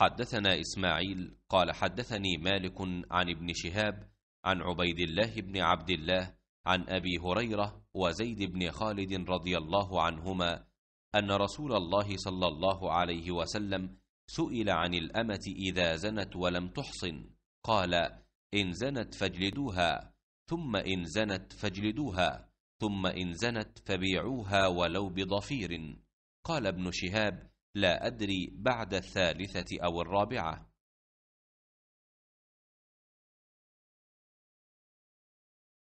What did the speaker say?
حدثنا إسماعيل قال حدثني مالك عن ابن شهاب عن عبيد الله بن عبد الله عن أبي هريرة وزيد بن خالد رضي الله عنهما أن رسول الله صلى الله عليه وسلم سئل عن الأمة إذا زنت ولم تحصن قال إن زنت فاجلدوها ثم إن زنت فاجلدوها ثم إن زنت فبيعوها ولو بضفير قال ابن شهاب لا أدري بعد الثالثة أو الرابعة